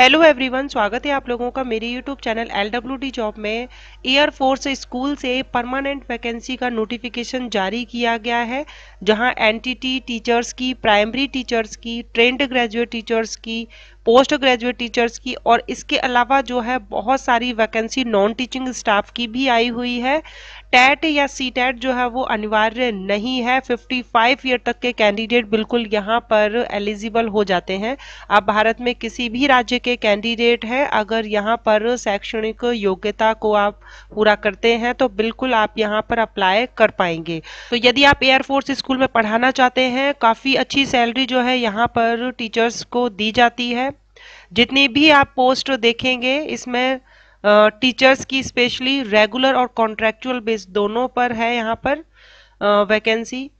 hello everyone स्वागत है आप लोगों का मेरे YouTube channel L W D job में एयर फोर्स स्कूल से परमानेंट वैकेंसी का नोटिफिकेशन जारी किया गया है जहां एनटीटी टीचर्स की प्राइमरी टीचर्स की ट्रेंड ग्रेजुएट टीचर्स की पोस्ट ग्रेजुएट टीचर्स की और इसके अलावा जो है बहुत सारी वैकेंसी नॉन टीचिंग स्टाफ की भी आई हुई है टैट या सी टैट जो है वो अनिवार्य नहीं है 55 ईयर तक के कैंडिडेट बिल्कुल यहाँ पर एलिजिबल हो जाते हैं आप भारत में किसी भी राज्य के कैंडिडेट हैं अगर यहाँ पर शैक्षणिक योग्यता को आप पूरा करते हैं तो बिल्कुल आप यहाँ पर अप्लाई कर पाएंगे तो यदि आप एयरफोर्स स्कूल में पढ़ाना चाहते हैं काफ़ी अच्छी सैलरी जो है यहाँ पर टीचर्स को दी जाती है जितनी भी आप पोस्ट देखेंगे इसमें टीचर्स की स्पेशली रेगुलर और कॉन्ट्रेक्चुअल बेस दोनों पर है यहाँ पर वैकेंसी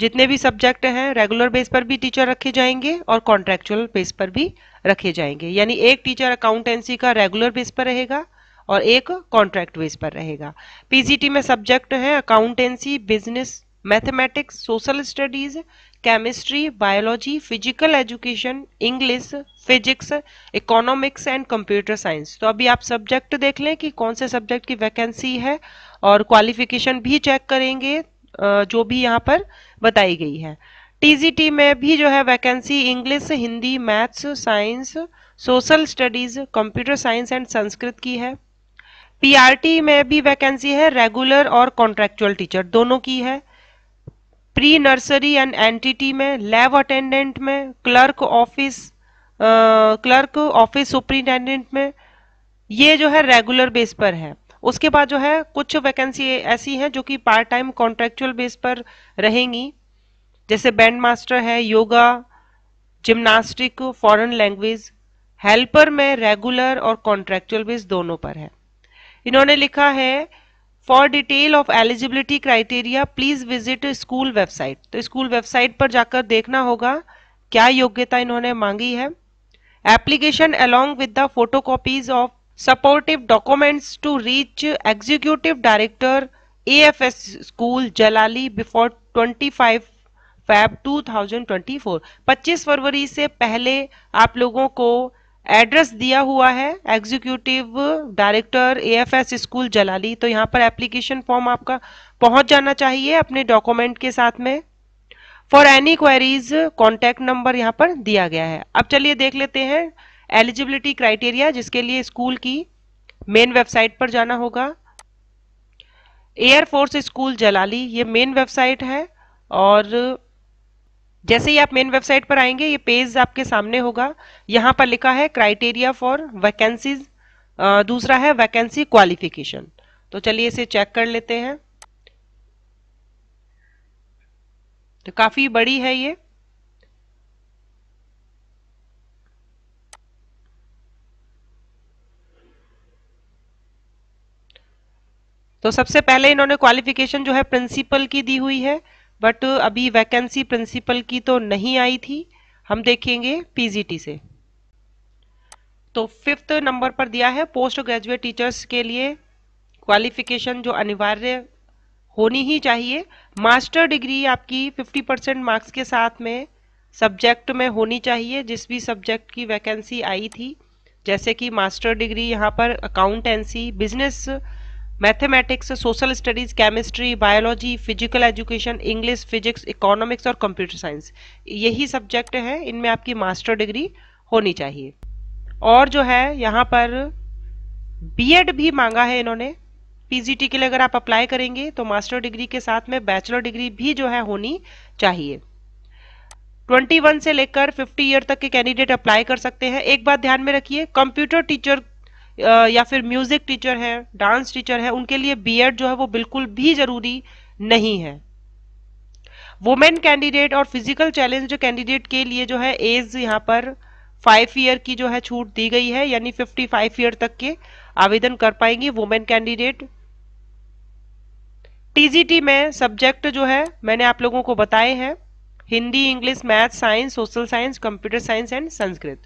जितने भी सब्जेक्ट हैं रेगुलर बेस पर भी टीचर रखे जाएंगे और कॉन्ट्रेक्चुअल बेस पर भी रखे जाएंगे यानी एक टीचर अकाउंटेंसी का रेगुलर बेस पर रहेगा और एक कॉन्ट्रैक्ट बेस पर रहेगा पीजीटी में सब्जेक्ट है accountancy business mathematics social studies chemistry biology physical education English physics economics and computer science तो अभी आप सब्जेक्ट देख लें कि कौन से सब्जेक्ट की वैकेंसी है और क्वालिफिकेशन भी चेक करेंगे जो भी यहाँ पर बताई गई है टीजीटी में भी जो है vacancy English Hindi maths science social studies computer science and Sanskrit की है पीआरटी में भी वैकेंसी है रेगुलर और कॉन्ट्रेक्चुअल टीचर दोनों की है प्री नर्सरी एंड एंटिटी में लैब अटेंडेंट में clerk office clerk office superintendent में ये जो है रेगुलर बेस पर है उसके बाद जो है कुछ वैकेंसी ऐसी हैं जो कि पार्ट टाइम कॉन्ट्रेक्चुअल बेस पर रहेंगी जैसे बैंड मास्टर है yoga gymnastic foreign language helper में रेगुलर और कॉन्ट्रेक्चुअल बेस दोनों पर है इन्होंने लिखा है for detail of eligibility criteria please visit school website तो स्कूल वेबसाइट पर जाकर देखना होगा क्या योग्यता इन्होंने मांगी है application along with the photo copies of supportive documents to reach executive director A F S school Jalahalli before twenty five Feb two thousand twenty four पच्चीस फरवरी से पहले आप लोगों को एड्रेस दिया हुआ है executive director AFS school Jalahalli तो यहाँ पर एप्लीकेशन फॉर्म आपका पहुँच जाना चाहिए अपने डॉक्यूमेंट के साथ में for any queries contact number यहाँ पर दिया गया है अब चलिए देख लेते हैं एलिजिबिलिटी क्राइटेरिया जिसके लिए स्कूल की मेन वेबसाइट पर जाना होगा एयरफोर्स स्कूल जलाली ये मेन वेबसाइट है और जैसे ही आप मेन वेबसाइट पर आएंगे ये पेज आपके सामने होगा यहाँ पर लिखा है क्राइटेरिया फॉर वैकेंसीज दूसरा है वैकेंसी क्वालिफिकेशन तो चलिए इसे चेक कर लेते हैं तो काफ़ी बड़ी है ये तो सबसे पहले इन्होंने क्वालिफिकेशन जो है प्रिंसिपल की दी हुई है बट uh, अभी वैकेंसी प्रिंसिपल की तो नहीं आई थी हम देखेंगे पीजीटी से तो फिफ्थ नंबर पर दिया है पोस्ट ग्रेजुएट टीचर्स के लिए क्वालिफिकेशन जो अनिवार्य होनी ही चाहिए मास्टर डिग्री आपकी 50 परसेंट मार्क्स के साथ में सब्जेक्ट में होनी चाहिए जिस भी सब्जेक्ट की वैकेंसी आई थी जैसे कि मास्टर डिग्री यहाँ पर accountancy business mathematics social studies chemistry biology physical education English physics economics और कंप्यूटर साइंस यही सब्जेक्ट हैं इनमें आपकी मास्टर डिग्री होनी चाहिए और जो है यहाँ पर बीएड भी मांगा है इन्होंने पीजीटी के लिए अगर आप अप्लाई करेंगे तो मास्टर डिग्री के साथ में बैचलर डिग्री भी जो है होनी चाहिए 21 से लेकर 50 ईयर तक के कैंडिडेट अप्लाई कर सकते हैं एक बात ध्यान में रखिए कंप्यूटर टीचर या फिर म्यूजिक टीचर हैं डांस टीचर हैं उनके लिए बीएड जो है वो बिल्कुल भी जरूरी नहीं है वुमेन कैंडिडेट और फिजिकल चैलेंज कैंडिडेट के लिए जो है एज यहाँ पर फाइव ईयर की जो है छूट दी गई है यानी फिफ्टी फाइव ईयर तक के आवेदन कर पाएंगे वुमेन कैंडिडेट टीजीटी में सब्जेक्ट जो है मैंने आप लोगों को बताए हैं Hindi English math science social science computer science and Sanskrit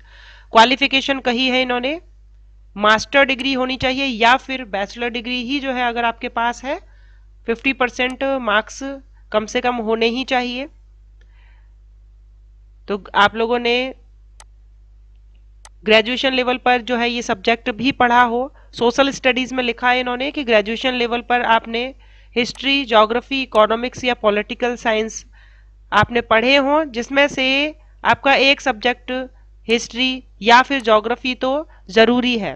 qualification कही है इन्होंने मास्टर डिग्री होनी चाहिए या फिर बैचलर डिग्री ही जो है अगर आपके पास है 50 परसेंट मार्क्स कम से कम होने ही चाहिए तो आप लोगों ने ग्रेजुएशन लेवल पर जो है ये सब्जेक्ट भी पढ़ा हो सोशल स्टडीज़ में लिखा है इन्होंने कि ग्रेजुएशन लेवल पर आपने हिस्ट्री जोग्राफी इकोनॉमिक्स या पॉलिटिकल साइंस आपने पढ़े हों जिसमें से आपका एक सब्जेक्ट हिस्ट्री या फिर जोग्राफी तो ज़रूरी है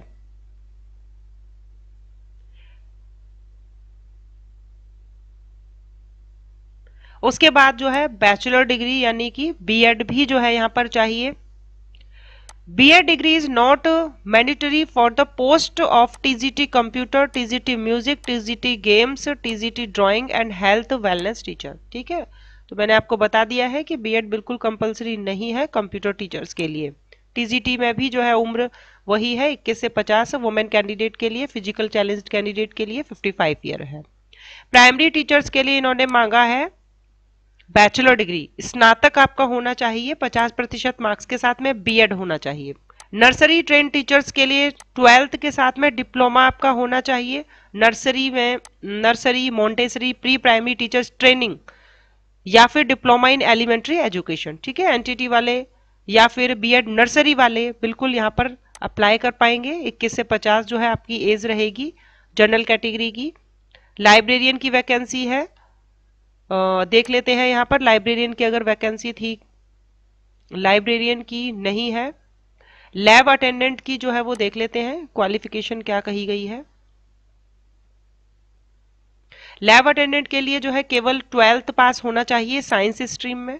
उसके बाद जो है बैचलर डिग्री यानी कि बीएड भी जो है यहाँ पर चाहिए B Ed degree is not mandatory for the post of TGT computer TGT music TGT games TGT drawing and health wellness teacher ठीक है तो मैंने आपको बता दिया है कि बीएड बिल्कुल कंपलसरी नहीं है कंप्यूटर टीचर्स के लिए टीजीटी में भी जो है उम्र वही है इक्कीस से पचास वुमेन कैंडिडेट के लिए फिजिकल चैलेंज कैंडिडेट के लिए 55 ईयर है प्राइमरी टीचर्स के लिए इन्होंने मांगा है बैचलर डिग्री स्नातक आपका होना चाहिए 50 प्रतिशत मार्क्स के साथ में बीएड होना चाहिए नर्सरी ट्रेन टीचर्स के लिए ट्वेल्थ के साथ में डिप्लोमा आपका होना चाहिए नर्सरी में nursery montessori pre primary teachers training या फिर डिप्लोमा इन एलिमेंट्री एजुकेशन ठीक है एनटीटी वाले या फिर बीएड नर्सरी वाले बिल्कुल यहाँ पर अप्लाई कर पाएंगे इक्कीस से पचास जो है आपकी एज रहेगी जनरल कैटेगरी की लाइब्रेरियन की वैकेंसी है देख लेते हैं यहाँ पर लाइब्रेरियन की अगर वैकेंसी थी लाइब्रेरियन की नहीं है लैब अटेंडेंट की जो है वो देख लेते हैं क्वालिफिकेशन क्या कही गई है लैब अटेंडेंट के लिए जो है केवल ट्वेल्थ पास होना चाहिए साइंस स्ट्रीम में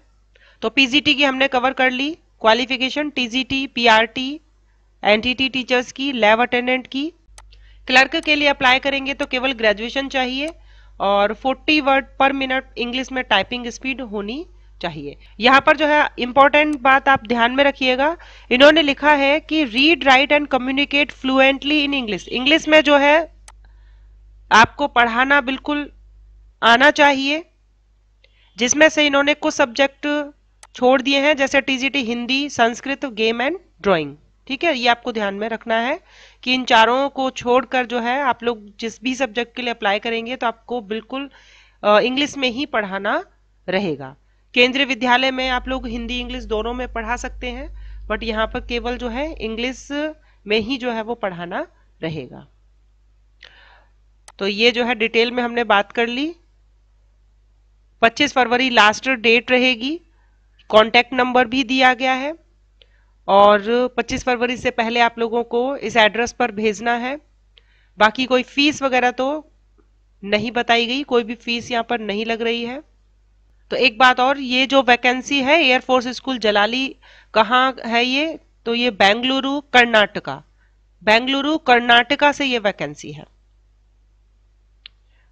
तो पीजीटी की हमने कवर कर ली qualification TGT PRT NTT teachers की लैब अटेंडेंट की क्लर्क के लिए अप्लाई करेंगे तो केवल ग्रेजुएशन चाहिए और 40 वर्ड पर मिनट इंग्लिश में टाइपिंग स्पीड होनी चाहिए यहाँ पर जो है इंपॉर्टेंट बात आप ध्यान में रखिएगा इन्होंने लिखा है कि read write and communicate fluently in English English में जो है आपको पढ़ाना बिल्कुल आना चाहिए जिसमें से इन्होंने कुछ सब्जेक्ट छोड़ दिए हैं जैसे TGT Hindi Sanskrit game and drawing ठीक है ये आपको ध्यान में रखना है कि इन चारों को छोड़कर जो है आप लोग जिस भी सब्जेक्ट के लिए अप्लाई करेंगे तो आपको बिल्कुल इंग्लिश में ही पढ़ाना रहेगा केंद्रीय विद्यालय में आप लोग हिंदी इंग्लिश दोनों में पढ़ा सकते हैं बट यहाँ पर केवल जो है इंग्लिश में ही जो है वो पढ़ाना रहेगा तो ये जो है डिटेल में हमने बात कर ली 25 फरवरी लास्ट डेट रहेगी कांटेक्ट नंबर भी दिया गया है और 25 फरवरी से पहले आप लोगों को इस एड्रेस पर भेजना है बाकी कोई फीस वगैरह तो नहीं बताई गई कोई भी फीस यहाँ पर नहीं लग रही है तो एक बात और ये जो वैकेंसी है एयरफोर्स स्कूल जलाली कहाँ है ये तो ये बेंगलुरु कर्नाटका बेंगलुरु कर्नाटका से ये वैकेंसी है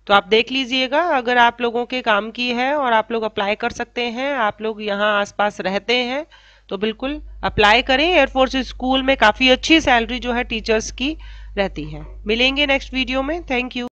तो आप देख लीजिएगा अगर आप लोगों के काम की है और आप लोग अप्लाई कर सकते हैं आप लोग यहाँ आसपास रहते हैं तो बिल्कुल अप्लाई करें एयरफोर्स स्कूल में काफ़ी अच्छी सैलरी जो है टीचर्स की रहती है मिलेंगे नेक्स्ट वीडियो में थैंक यू